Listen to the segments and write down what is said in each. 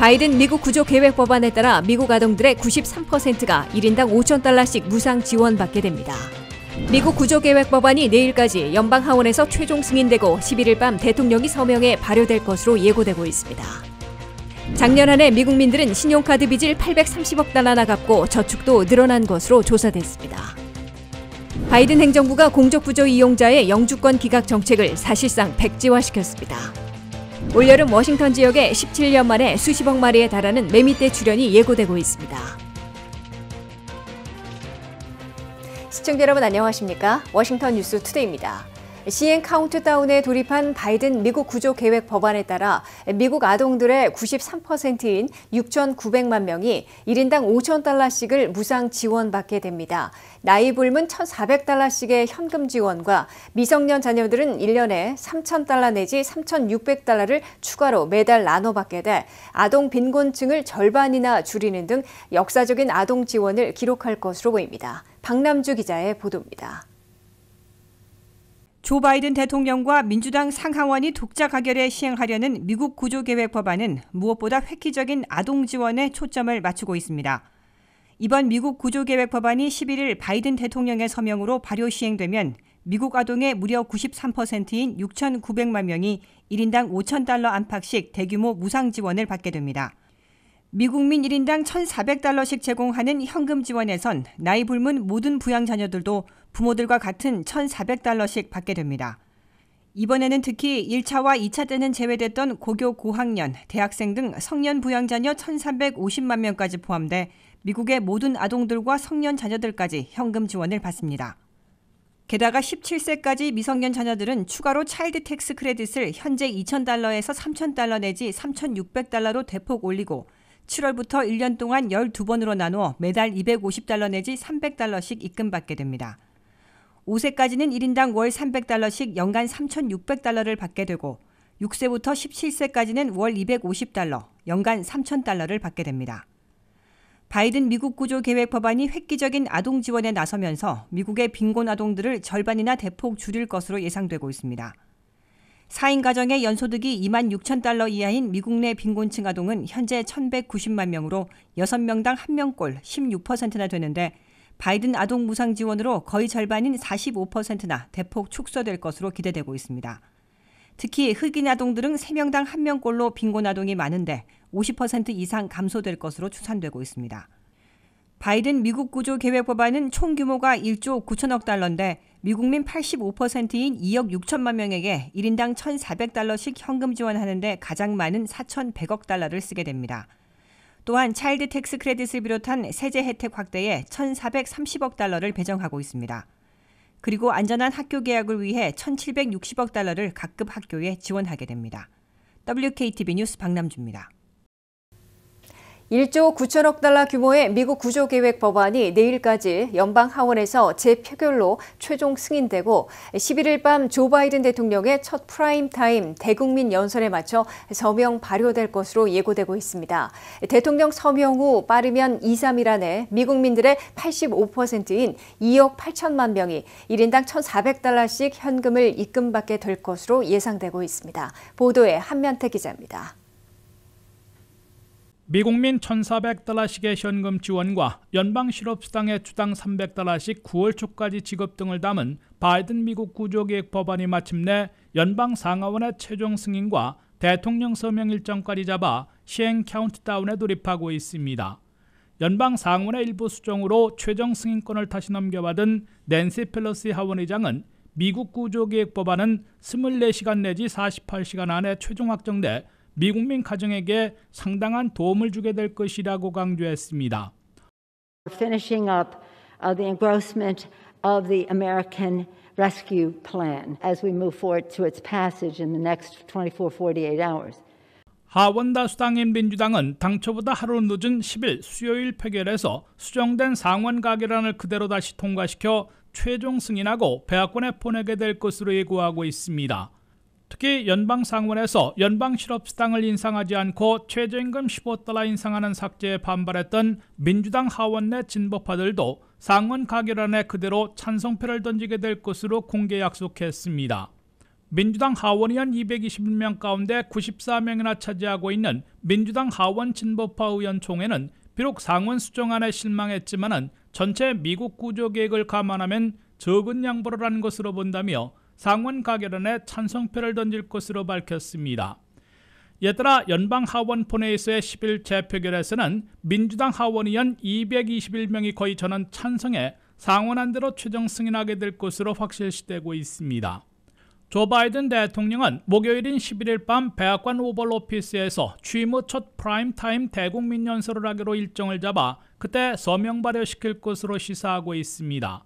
바이든 미국 구조 계획 법안에 따라 미국 아동들의 93%가 1인당 5천 달러씩 무상 지원받게 됩니다. 미국 구조 계획 법안이 내일까지 연방 하원에서 최종 승인되고 11일 밤 대통령이 서명해 발효될 것으로 예고되고 있습니다. 작년 한 해 미국민들은 신용카드 빚을 830억 달러나 갚고 저축도 늘어난 것으로 조사됐습니다. 바이든 행정부가 공적부조 이용자의 영주권 기각 정책을 사실상 백지화시켰습니다. 올여름 워싱턴 지역에 17년 만에 수십억 마리에 달하는 매미떼 출현이 예고되고 있습니다. 시청자 여러분 안녕하십니까? 워싱턴 뉴스 투데이입니다. 시행 카운트다운에 돌입한 바이든 미국 구조 계획 법안에 따라 미국 아동들의 93%인 6,900만 명이 1인당 5,000달러씩을 무상 지원받게 됩니다. 나이 불문 1,400달러씩의 현금 지원과 미성년 자녀들은 1년에 3,000달러 내지 3,600달러를 추가로 매달 나눠 받게 돼 아동 빈곤층을 절반이나 줄이는 등 역사적인 아동 지원을 기록할 것으로 보입니다. 박남주 기자의 보도입니다. 조 바이든 대통령과 민주당 상하원이 독자 가결에 시행하려는 미국 구조계획 법안은 무엇보다 획기적인 아동 지원에 초점을 맞추고 있습니다. 이번 미국 구조계획 법안이 11일 바이든 대통령의 서명으로 발효 시행되면 미국 아동의 무려 93%인 6,900만 명이 1인당 5,000달러 안팎씩 대규모 무상 지원을 받게 됩니다. 미국민 1인당 1,400달러씩 제공하는 현금 지원에선 나이 불문 모든 부양 자녀들도 부모들과 같은 1,400달러씩 받게 됩니다. 이번에는 특히 1차와 2차 때는 제외됐던 고교 고학년, 대학생 등 성년 부양자녀 1,350만 명까지 포함돼 미국의 모든 아동들과 성년 자녀들까지 현금 지원을 받습니다. 게다가 17세까지 미성년 자녀들은 추가로 차일드 텍스 크레딧을 현재 2,000달러에서 3,000달러 내지 3,600달러로 대폭 올리고 7월부터 1년 동안 12번으로 나누어 매달 250달러 내지 300달러씩 입금받게 됩니다. 5세까지는 1인당 월 300달러씩 연간 3,600달러를 받게 되고 6세부터 17세까지는 월 250달러, 연간 3,000달러를 받게 됩니다. 바이든 미국 구조 계획 법안이 획기적인 아동 지원에 나서면서 미국의 빈곤 아동들을 절반이나 대폭 줄일 것으로 예상되고 있습니다. 4인 가정의 연소득이 2만 6천 달러 이하인 미국 내 빈곤층 아동은 현재 1,190만 명으로 6명당 1명꼴 16%나 되는데 바이든 아동 무상 지원으로 거의 절반인 45%나 대폭 축소될 것으로 기대되고 있습니다. 특히 흑인 아동들은 3명당 1명꼴로 빈곤 아동이 많은데 50% 이상 감소될 것으로 추산되고 있습니다. 바이든 미국 구조 계획 법안은 총 규모가 1조 9천억 달러인데 미국민 85%인 2억 6천만 명에게 1인당 1,400달러씩 현금 지원하는데 가장 많은 4,100억 달러를 쓰게 됩니다. 또한 차일드 텍스 크레딧을 비롯한 세제 혜택 확대에 1,430억 달러를 배정하고 있습니다. 그리고 안전한 학교 개학을 위해 1,760억 달러를 각급 학교에 지원하게 됩니다. WKTV 뉴스 박남주입니다. 1조 9천억 달러 규모의 미국 구조계획 법안이 내일까지 연방 하원에서 재표결로 최종 승인되고 11일 밤 조 바이든 대통령의 첫 프라임타임 대국민 연설에 맞춰 서명 발효될 것으로 예고되고 있습니다. 대통령 서명 후 빠르면 2, 3일 안에 미국민들의 85%인 2억 8천만 명이 1인당 1,400달러씩 현금을 입금받게 될 것으로 예상되고 있습니다. 보도에 한면태 기자입니다. 미국민 1,400달러씩의 현금 지원과 연방실업수당의 주당 300달러씩 9월 초까지 지급 등을 담은 바이든 미국 구조계획 법안이 마침내 연방 상하원의 최종 승인과 대통령 서명 일정까지 잡아 시행 카운트다운에 돌입하고 있습니다. 연방 상원의 일부 수정으로 최종 승인권을 다시 넘겨받은 낸시 펠로시 하원의장은 미국 구조계획 법안은 24시간 내지 48시간 안에 최종 확정돼 미국민 가정에게 상당한 도움을 주게 될 것이라고 강조했습니다. Finishing up uh, the engrossment of the American Rescue Plan as we move forward to its passage in the next 24-48 hours. 하원 다수당인 민주당은 당초보다 하루 늦은 10일 수요일 표결에서 수정된 상원 가결안을 그대로 다시 통과시켜 최종 승인하고 백악관에 보내게 될 것으로 예고하고 있습니다. 특히 연방상원에서 연방실업수당을 인상하지 않고 최저임금 15달러 인상하는 삭제에 반발했던 민주당 하원 내 진보파들도 상원 가결안에 그대로 찬성표를 던지게 될 것으로 공개 약속했습니다. 민주당 하원의원 221명 가운데 94명이나 차지하고 있는 민주당 하원 진보파 의원총회는 비록 상원 수정안에 실망했지만 전체 미국 구조 계획을 감안하면 적은 양보를 한 것으로 본다며 상원 가결안에 찬성표를 던질 것으로 밝혔습니다. 이 따라 연방 하원 본회의에의 10일 재표결에서는 민주당 하원의원 221명이 거의 전원 찬성해 상원안대로 최종 승인하게 될 것으로 확실시되고 있습니다. 조 바이든 대통령은 목요일인 11일 밤 백악관 오벌 오피스에서 취임 후 첫 프라임타임 대국민 연설을 하기로 일정을 잡아 그때 서명 발효시킬 것으로 시사하고 있습니다.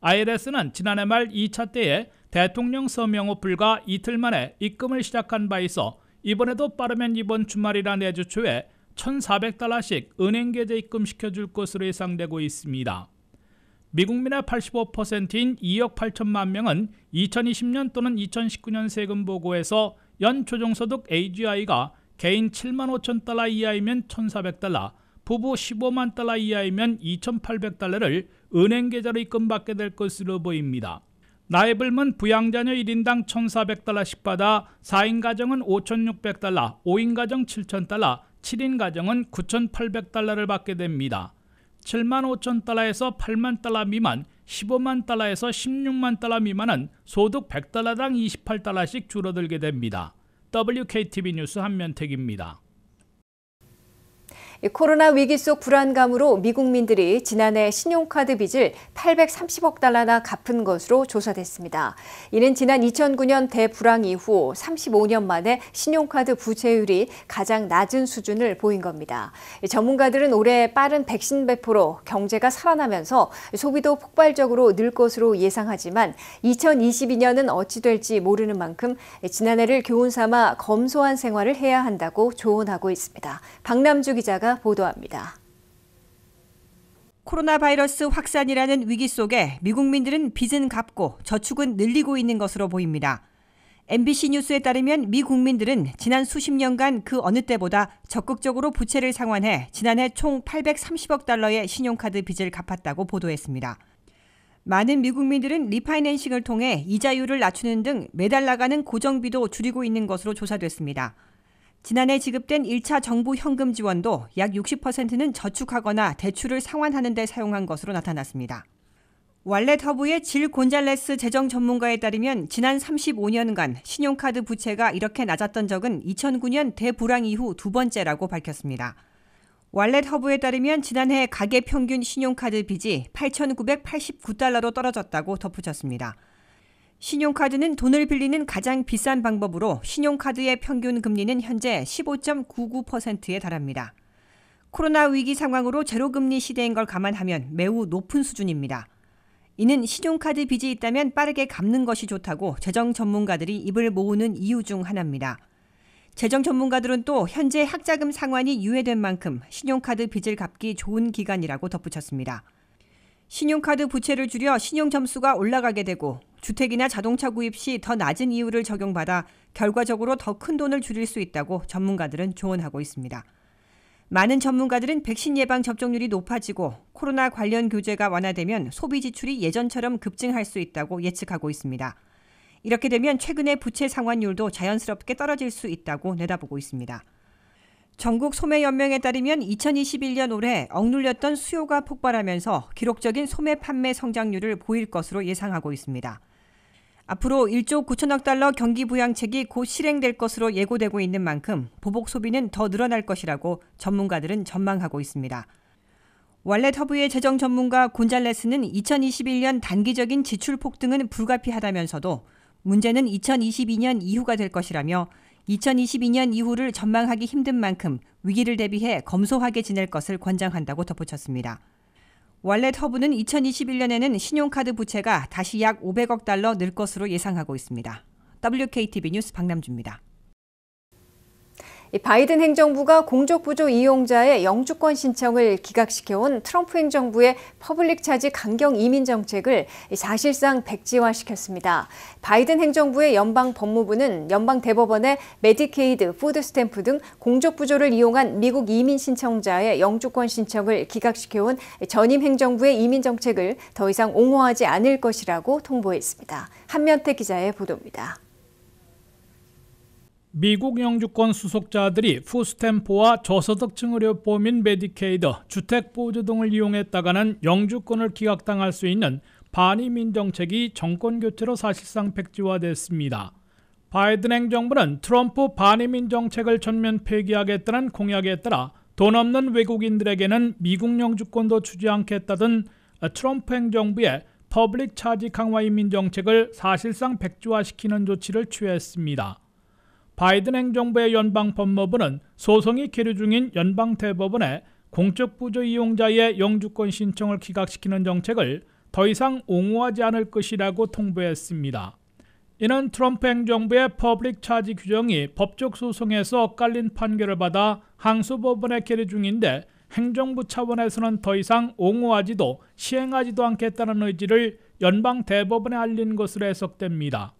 IRS는 지난해 말 2차 때에 대통령 서명 후 불과 이틀 만에 입금을 시작한 바 있어 이번에도 빠르면 이번 주말이라 내주 초에 1,400달러씩 은행 계좌 입금시켜줄 것으로 예상되고 있습니다. 미국민의 85%인 2억 8천만 명은 2020년 또는 2019년 세금 보고에서 연 초종소득 AGI가 개인 7만 5천 달러 이하이면 1,400달러, 부부 15만 달러 이하이면 2,800달러를 은행 계좌로 입금받게 될 것으로 보입니다. 나의불문 부양자녀 1인당 1,400달러씩 받아 4인 가정은 5,600달러, 5인 가정 7,000달러, 7인 가정은 9,800달러를 받게 됩니다. 7 5 0 0 0 달러에서 8만 달러 미만, 15만 달러에서 16만 달러 미만은 소득 100달러당 28달러씩 줄어들게 됩니다. WKTV 뉴스 한면택입니다. 코로나 위기 속 불안감으로 미국민들이 지난해 신용카드 빚을 830억 달러나 갚은 것으로 조사됐습니다. 이는 지난 2009년 대불황 이후 35년 만에 신용카드 부채율이 가장 낮은 수준을 보인 겁니다. 전문가들은 올해 빠른 백신 배포로 경제가 살아나면서 소비도 폭발적으로 늘 것으로 예상하지만 2022년은 어찌 될지 모르는 만큼 지난해를 교훈 삼아 검소한 생활을 해야 한다고 조언하고 있습니다. 박남주 기자가 보도합니다. 코로나 바이러스 확산이라는 위기 속에 미국민들은 빚은 갚고 저축은 늘리고 있는 것으로 보입니다. MBC 뉴스에 따르면 미 국민들은 지난 수십 년간 그 어느 때보다 적극적으로 부채를 상환해 지난해 총 830억 달러의 신용카드 빚을 갚았다고 보도했습니다. 많은 미국민들은 리파이낸싱을 통해 이자율을 낮추는 등 매달 나가는 고정비도 줄이고 있는 것으로 조사됐습니다. 지난해 지급된 1차 정부 현금 지원도 약 60%는 저축하거나 대출을 상환하는 데 사용한 것으로 나타났습니다. 왈렛허브의 질 곤잘레스 재정 전문가에 따르면 지난 35년간 신용카드 부채가 이렇게 낮았던 적은 2009년 대불황 이후 두 번째라고 밝혔습니다. 왈렛허브에 따르면 지난해 가계 평균 신용카드 빚이 8,989달러로 떨어졌다고 덧붙였습니다. 신용카드는 돈을 빌리는 가장 비싼 방법으로 신용카드의 평균 금리는 현재 15.99%에 달합니다. 코로나 위기 상황으로 제로금리 시대인 걸 감안하면 매우 높은 수준입니다. 이는 신용카드 빚이 있다면 빠르게 갚는 것이 좋다고 재정 전문가들이 입을 모으는 이유 중 하나입니다. 재정 전문가들은 또 현재 학자금 상환이 유예된 만큼 신용카드 빚을 갚기 좋은 기간이라고 덧붙였습니다. 신용카드 부채를 줄여 신용점수가 올라가게 되고 주택이나 자동차 구입 시 더 낮은 이율을 적용받아 결과적으로 더 큰 돈을 줄일 수 있다고 전문가들은 조언하고 있습니다. 많은 전문가들은 백신 예방 접종률이 높아지고 코로나 관련 규제가 완화되면 소비 지출이 예전처럼 급증할 수 있다고 예측하고 있습니다. 이렇게 되면 최근의 부채 상환율도 자연스럽게 떨어질 수 있다고 내다보고 있습니다. 전국 소매연맹에 따르면 2021년 올해 억눌렸던 수요가 폭발하면서 기록적인 소매 판매 성장률을 보일 것으로 예상하고 있습니다. 앞으로 1조 9천억 달러 경기 부양책이 곧 실행될 것으로 예고되고 있는 만큼 보복 소비는 더 늘어날 것이라고 전문가들은 전망하고 있습니다. 왈렛 허브의 재정 전문가 곤잘레스는 2021년 단기적인 지출 폭등은 불가피하다면서도 문제는 2022년 이후가 될 것이라며 2022년 이후를 전망하기 힘든 만큼 위기를 대비해 검소하게 지낼 것을 권장한다고 덧붙였습니다. 월렛 허브는 2021년에는 신용카드 부채가 다시 약 500억 달러 늘 것으로 예상하고 있습니다. WKTV 뉴스 박남주입니다. 바이든 행정부가 공적부조 이용자의 영주권 신청을 기각시켜온 트럼프 행정부의 퍼블릭 차지 강경 이민 정책을 사실상 백지화시켰습니다. 바이든 행정부의 연방 법무부는 연방 대법원에 메디케이드, 푸드 스탬프 등 공적부조를 이용한 미국 이민 신청자의 영주권 신청을 기각시켜온 전임 행정부의 이민 정책을 더 이상 옹호하지 않을 것이라고 통보했습니다. 한면태 기자의 보도입니다. 미국 영주권 수속자들이 푸스탬포와 저소득층 의료보험인 메디케이드, 주택보조 등을 이용했다가는 영주권을 기각당할 수 있는 반이민 정책이 정권교체로 사실상 백지화됐습니다. 바이든 행정부는 트럼프 반이민 정책을 전면 폐기하겠다는 공약에 따라 돈 없는 외국인들에게는 미국 영주권도 주지 않겠다던 트럼프 행정부의 퍼블릭 차지 강화 이민 정책을 사실상 백지화시키는 조치를 취했습니다. 바이든 행정부의 연방 법무부는 소송이 계류 중인 연방 대법원에 공적 부조 이용자의 영주권 신청을 기각시키는 정책을 더 이상 옹호하지 않을 것이라고 통보했습니다. 이는 트럼프 행정부의 퍼블릭 차지 규정이 법적 소송에서 깔린 판결을 받아 항소법원에 계류 중인데 행정부 차원에서는 더 이상 옹호하지도 시행하지도 않겠다는 의지를 연방 대법원에 알린 것으로 해석됩니다.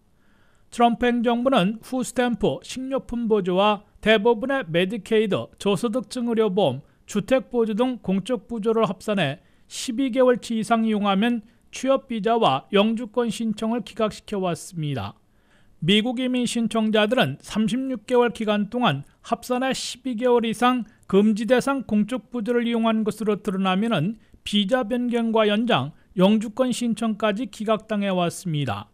트럼프 행정부는 후스탬프 식료품 보조와 대부분의 메디케이드, 저소득층 의료보험, 주택보조 등 공적 보조를 합산해 12개월치 이상 이용하면 취업비자와 영주권 신청을 기각시켜 왔습니다. 미국 이민 신청자들은 36개월 기간 동안 합산해 12개월 이상 금지 대상 공적 부조를 이용한 것으로 드러나면 비자 변경과 연장, 영주권 신청까지 기각당해 왔습니다.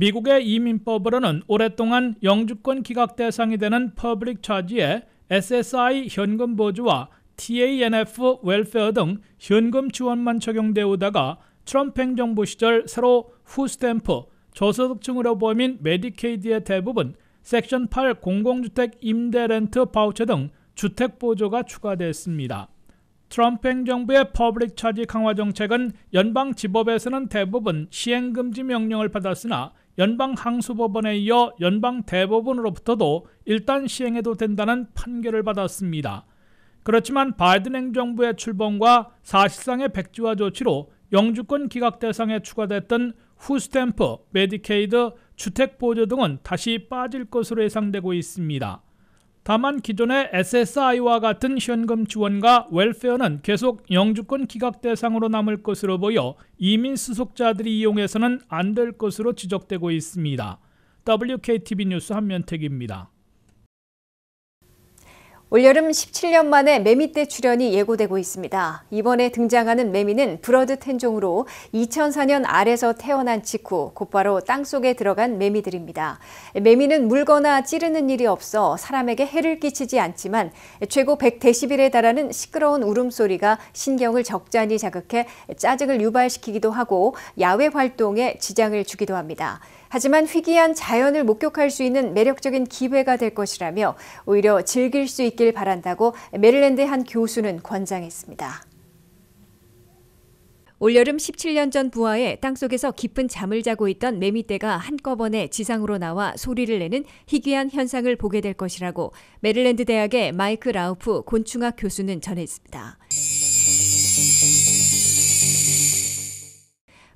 미국의 이민법으로는 오랫동안 영주권 기각 대상이 되는 퍼블릭 차지에 SSI 현금 보조와 TANF 웰페어 등 현금 지원만 적용되오다가 트럼프 행정부 시절 새로 후스탬프 저소득층으로 범인 메디케이드의 대부분 섹션 8 공공주택 임대 렌트 바우처 등 주택 보조가 추가됐습니다. 트럼프 행정부의 퍼블릭 차지 강화 정책은 연방 지법에서는 대부분 시행금지 명령을 받았으나 연방항수법원에 이어 연방대법원으로부터도 일단 시행해도 된다는 판결을 받았습니다. 그렇지만 바이든 행정부의 출범과 사실상의 백지화 조치로 영주권 기각 대상에 추가됐던 후스탬프, 메디케이드, 주택보조 등은 다시 빠질 것으로 예상되고 있습니다. 다만 기존의 SSI와 같은 현금 지원과 웰페어는 계속 영주권 기각 대상으로 남을 것으로 보여 이민 수속자들이 이용해서는 안 될 것으로 지적되고 있습니다. WKTV 뉴스 한면택입니다. 올여름 17년 만에 매미떼 출현이 예고되고 있습니다. 이번에 등장하는 매미는 브러드 텐종으로 2004년 알에서 태어난 직후 곧바로 땅속에 들어간 매미들입니다. 매미는 물거나 찌르는 일이 없어 사람에게 해를 끼치지 않지만 최고 100데시벨에 달하는 시끄러운 울음소리가 신경을 적잖이 자극해 짜증을 유발시키기도 하고 야외 활동에 지장을 주기도 합니다. 하지만 희귀한 자연을 목격할 수 있는 매력적인 기회가 될 것이라며 오히려 즐길 수 있길 바란다고 메릴랜드의 한 교수는 권장했습니다. 올여름 17년 전 부하에 땅속에서 깊은 잠을 자고 있던 매미떼가 한꺼번에 지상으로 나와 소리를 내는 희귀한 현상을 보게 될 것이라고 메릴랜드 대학의 마이크 라우프 곤충학 교수는 전했습니다.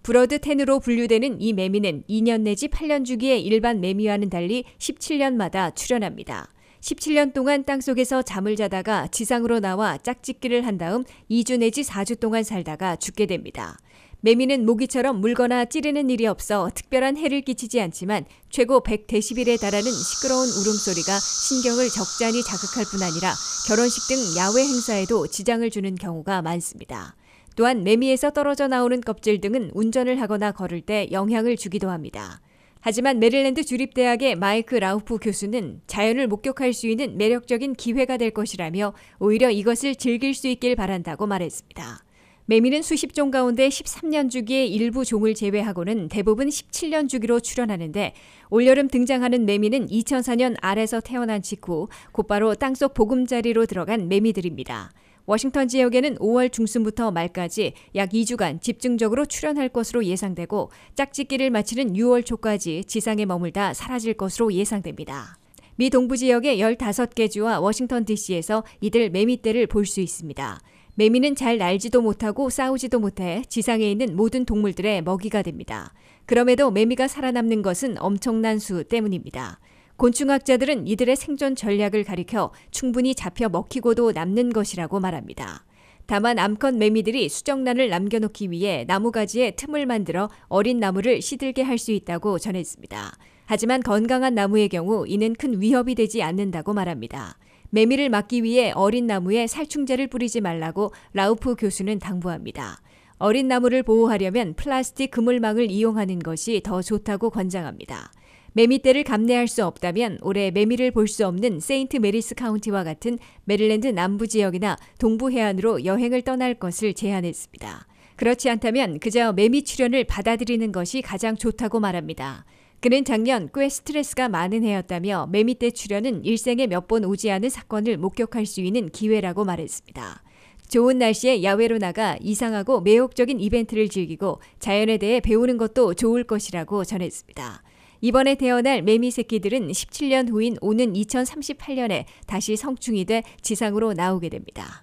브러드 텐으로 분류되는 이 매미는 2년 내지 8년 주기의 일반 매미와는 달리 17년마다 출현합니다. 17년 동안 땅속에서 잠을 자다가 지상으로 나와 짝짓기를 한 다음 2주 내지 4주 동안 살다가 죽게 됩니다. 매미는 모기처럼 물거나 찌르는 일이 없어 특별한 해를 끼치지 않지만 최고 100데시벨에 달하는 시끄러운 울음소리가 신경을 적잖이 자극할 뿐 아니라 결혼식 등 야외 행사에도 지장을 주는 경우가 많습니다. 또한 매미에서 떨어져 나오는 껍질 등은 운전을 하거나 걸을 때 영향을 주기도 합니다. 하지만 메릴랜드 주립대학의 마이크 라우프 교수는 자연을 목격할 수 있는 매력적인 기회가 될 것이라며 오히려 이것을 즐길 수 있길 바란다고 말했습니다. 매미는 수십 종 가운데 13년 주기의 일부 종을 제외하고는 대부분 17년 주기로 출현하는데 올여름 등장하는 매미는 2004년 알에서 태어난 직후 곧바로 땅속 보금자리로 들어간 매미들입니다. 워싱턴 지역에는 5월 중순부터 말까지 약 2주간 집중적으로 출현할 것으로 예상되고 짝짓기를 마치는 6월 초까지 지상에 머물다 사라질 것으로 예상됩니다. 미 동부 지역의 15개 주와 워싱턴 DC에서 이들 매미떼를 볼 수 있습니다. 매미는 잘 날지도 못하고 싸우지도 못해 지상에 있는 모든 동물들의 먹이가 됩니다. 그럼에도 매미가 살아남는 것은 엄청난 수 때문입니다. 곤충학자들은 이들의 생존 전략을 가리켜 충분히 잡혀 먹히고도 남는 것이라고 말합니다. 다만 암컷 매미들이 수정란을 남겨놓기 위해 나무가지에 틈을 만들어 어린 나무를 시들게 할 수 있다고 전했습니다. 하지만 건강한 나무의 경우 이는 큰 위협이 되지 않는다고 말합니다. 매미를 막기 위해 어린 나무에 살충제를 뿌리지 말라고 라우프 교수는 당부합니다. 어린 나무를 보호하려면 플라스틱 그물망을 이용하는 것이 더 좋다고 권장합니다. 매미떼를 감내할 수 없다면 올해 매미를 볼 수 없는 세인트 메리스 카운티와 같은 메릴랜드 남부 지역이나 동부 해안으로 여행을 떠날 것을 제안했습니다. 그렇지 않다면 그저 매미 출연을 받아들이는 것이 가장 좋다고 말합니다. 그는 작년 꽤 스트레스가 많은 해였다며 매미떼 출연은 일생에 몇 번 오지 않은 사건을 목격할 수 있는 기회라고 말했습니다. 좋은 날씨에 야외로 나가 이상하고 매혹적인 이벤트를 즐기고 자연에 대해 배우는 것도 좋을 것이라고 전했습니다. 이번에 태어날 매미 새끼들은 17년 후인 오는 2038년에 다시 성충이 돼 지상으로 나오게 됩니다.